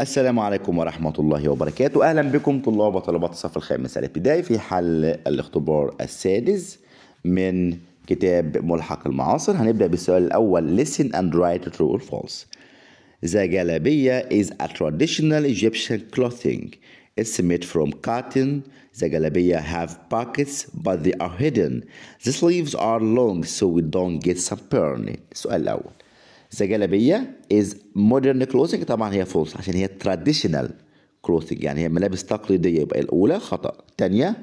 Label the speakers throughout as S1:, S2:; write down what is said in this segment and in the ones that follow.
S1: السلام عليكم ورحمة الله وبركاته أهلا بكم طلاب وطلبات الصف الخامس الابتدائي في حل الاختبار السادس من كتاب ملحق المعاصر هنبدأ بالسؤال الأول listen and write true or false The galabia is a traditional Egyptian clothing It's made from cotton. The galabia have pockets, but they are hidden. The sleeves are long, so we don't get some burning. السؤال الأول سجلبيه از مودرن clothing طبعا هي فولس عشان هي تراديشنال clothing يعني هي ملابس تقليديه يبقى الاولى خطا الثانيه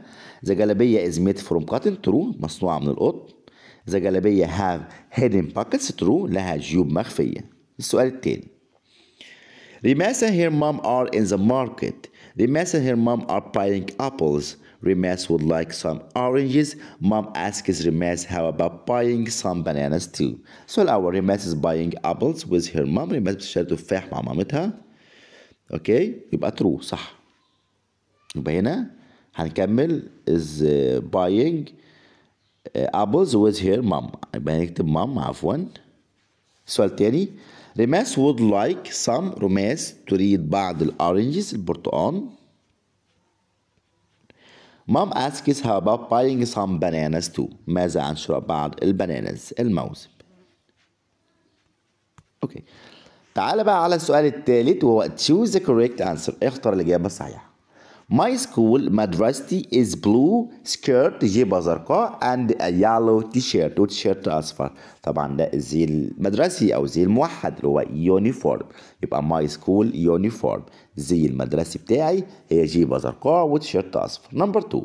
S1: ذا جلابيه از ميد فروم كاتن ترو مصنوعه من القطن ذا جلابيه هاف هيدن باكتس ترو لها جيوب مخفيه السؤال الثاني لماذا هير مام ار ان ذا ماركت Remas and her mom are piling apples. Remes would like some oranges. Mom asks Remes how about buying some bananas too. So our Remes is buying apples with her mom. Remas بتشتري تفاح مع مامتها. اوكي يبقى ترو صح. يبقى هنا هنكمل is buying apples with her mom. يبقى هنكتب mom عفوا. السؤال التاني ريماس would like some رماس تريد بعض الأورنجز البرتقال مام asks her about buying some bananas too ماذا عن شراء بعض البانانز الموز اوكي تعال بقى على السؤال الثالث وهو choose the correct answer اختر الإجابة الصحيحة My school مدرستي is blue skirt جيبة زرقاء and a yellow t-shirt وتيشيرت أصفر طبعا ده الزي المدرسي أو زي الموحد اللي هو يونيفورم يبقى my school يونيفورم زي المدرسي بتاعي هي جيبة زرقاء وتيشيرت أصفر نمبر 2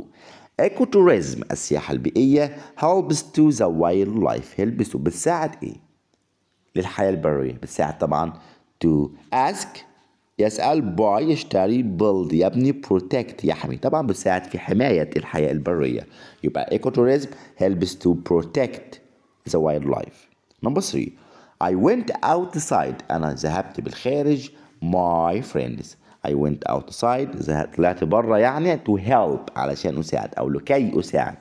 S1: ايكو توريزم السياحة البيئية helps to the wildlife helps بتساعد ايه؟ للحياة البرية بتساعد طبعا to ask يسأل باي يشتري بيلد يبني بروتكت يحمي طبعا بيساعد في حماية الحياة البرية يبقى ايكوتوريزم helps to protect the wildlife number three I went outside أنا ذهبت بالخارج my friends I went outside ذهبت طلعت بره يعني to help علشان أساعد أو لكي أساعد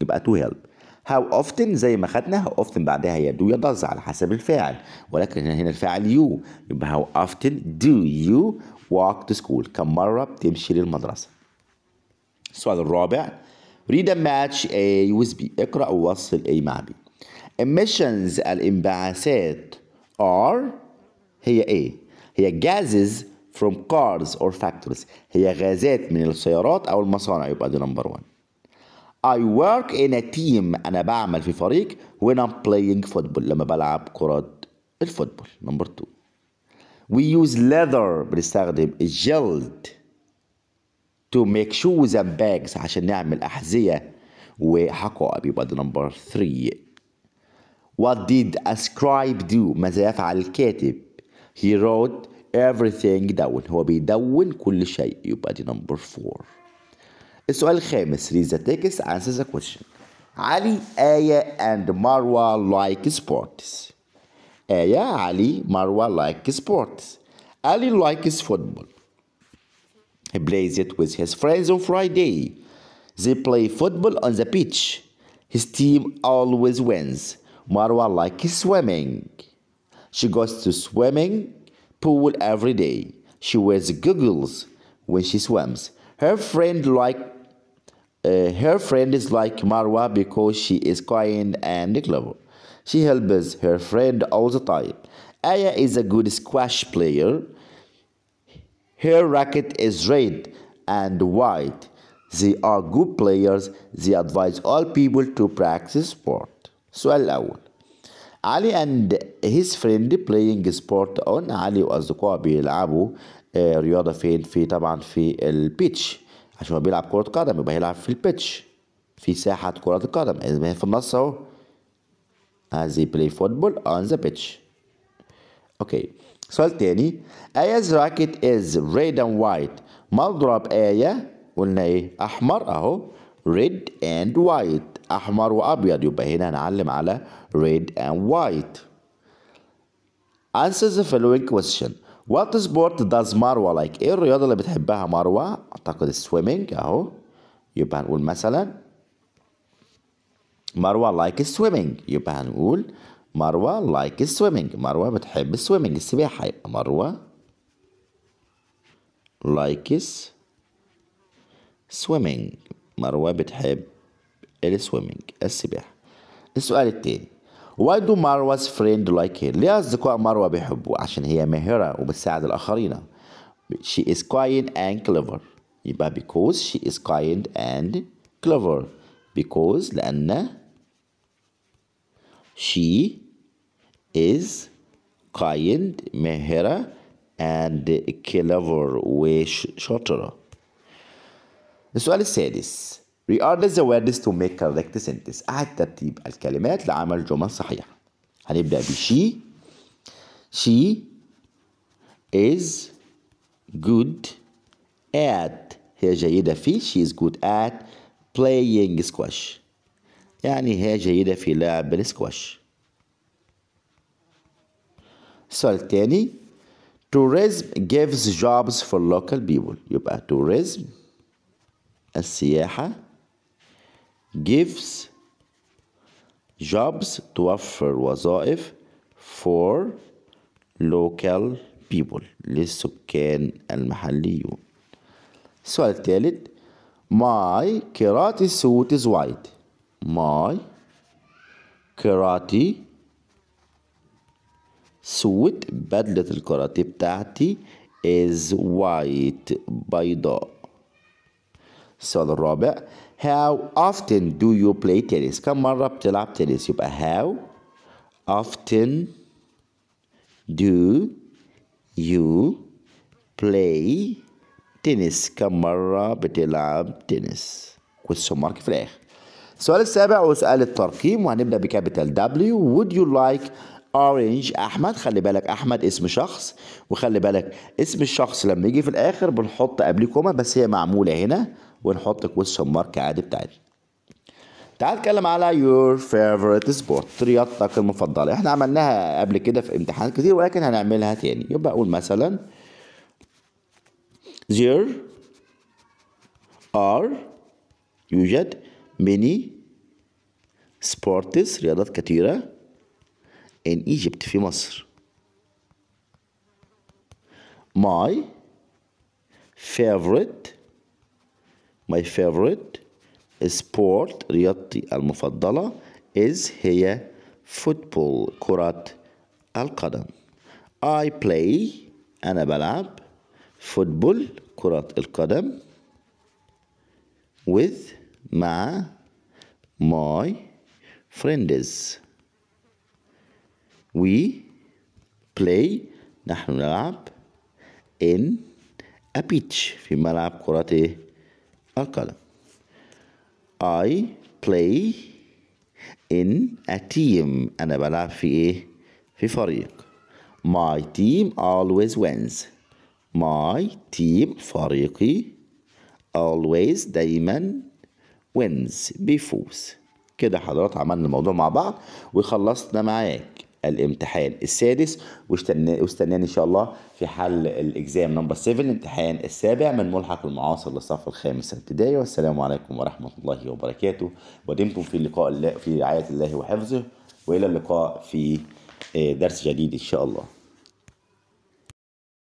S1: يبقى to help هاو اوفتن زي ما خدنا هاو اوفتن بعدها يا دو داز على حسب الفاعل ولكن هنا الفاعل يو يبقى هاو اوفتن دو يو walk to school كم مرة بتمشي للمدرسة السؤال الرابع read a match A with B اقرأ ووصل A مع B emissions الانبعاثات are هي A هي gases from cars or factories هي غازات من السيارات أو المصانع يبقى دي نمبر 1 I work in a team أنا بعمل في فريق when I'm playing football لما بلعب كرة الفوتبول نمبر 2 We use leather بنستخدم الجلد to make shoes and bags عشان نعمل أحذية وحقائب يبقى ده نمبر 3 What did a scribe do ماذا يفعل الكاتب He wrote everything down هو بيدون كل شيء يبقى ده نمبر 4 السؤال الخامس ريزا تيكس answer the question علي آية and مروة like sports آية علي مروة like sports Ali likes football He plays it with his friends on Friday They play football on the pitch. His team always wins Marwa likes swimming She goes to swimming pool every day. She wears goggles when she swims. Her friend likes uh, her friend is like Marwa because she is kind and clever. She helps her friend all the time. Aya is a good squash player. Her racket is red and white. They are good players. They advise all people to practice sport. سؤال الأول Ali and his friend playing sport on Ali was the Abu بيلعبوا رياضة فين في طبعا في البيتش عشان هو بيلعب كرة قدم يبقى هيلعب في البيتش في ساحة كرة القدم إذا هي في النص أهو as they play football on the pitch أوكي سؤال تاني Aya's راكت is red and white مضرب آية قلنا إيه أحمر أهو red and white أحمر وأبيض يبقى هنا هنعلم على red and white Answer the following question وات سبورت داز مروه لايك ايه الرياضه اللي بتحبها مروه اعتقد السويمنج اهو يبقى هنقول مثلا مروه لايك السويمنج يبقى هنقول مروه لايك السويمنج مروه بتحب السويمنج السباحه يبقى مروه لايكس سويمنج مروه بتحب السويمنج السباحه السؤال التاني Why do Marwa's friend like her? ليه الذكاء مروة بيحبه؟ عشان هي because She is kind and clever. because she is kind and clever. Because لأن she is kind, ماهرة and clever is وشاطرة. السؤال السادس regard the words to make correct sentence أعد ترتيب الكلمات لعمل جمل صحيحة هنبدأ ب she she is good at هي جيدة في she is good at playing squash يعني هي جيدة في لعب السكواش السؤال الثاني tourism gives jobs for local people يبقى tourism السياحة gives jobs to offer وظائف for local people للسكان المحليون السؤال الثالث my karate suit is white my karate suit بدلة الكاراتيه بتاعتي is white بيضاء السؤال الرابع How often do you play tennis كم مرة بتلعب تنس يبقى how often do you play tennis كم مرة بتلعب تنس question mark في الآخر السؤال السابع وسؤال الترقيم وهنبدأ بكابيتال W would you like اورنج احمد خلي بالك احمد اسم شخص وخلي بالك اسم الشخص لما يجي في الاخر بنحط قبليه كومة بس هي معموله هنا ونحط كويستشن مارك عادي بتاعتنا تعال نتكلم على يور فيفورت سبورت رياضتك المفضله احنا عملناها قبل كده في امتحانات كتير ولكن هنعملها تاني يبقى اقول مثلا زير are يوجد many سبورتس رياضات كتيرة in Egypt في مصر my favorite My favorite sport رياضتي المفضلة is هي football كرة القدم I play أنا بلعب football كرة القدم with مع my friends we play نحن نلعب in a pitch في ملعب كرة القلم I play in a team أنا بلعب في إيه؟ في فريق My team always wins My team فريقي always دايما wins بيفوز كده حضرات عملنا الموضوع مع بعض وخلصنا معاك الامتحان السادس واستناني ان شاء الله في حل الاكزام نمبر 7 الامتحان السابع من ملحق المعاصر للصف الخامس الابتدائي والسلام عليكم ورحمه الله وبركاته ودمتم في اللقاء في رعايه الله وحفظه والى اللقاء في آه، درس جديد ان شاء الله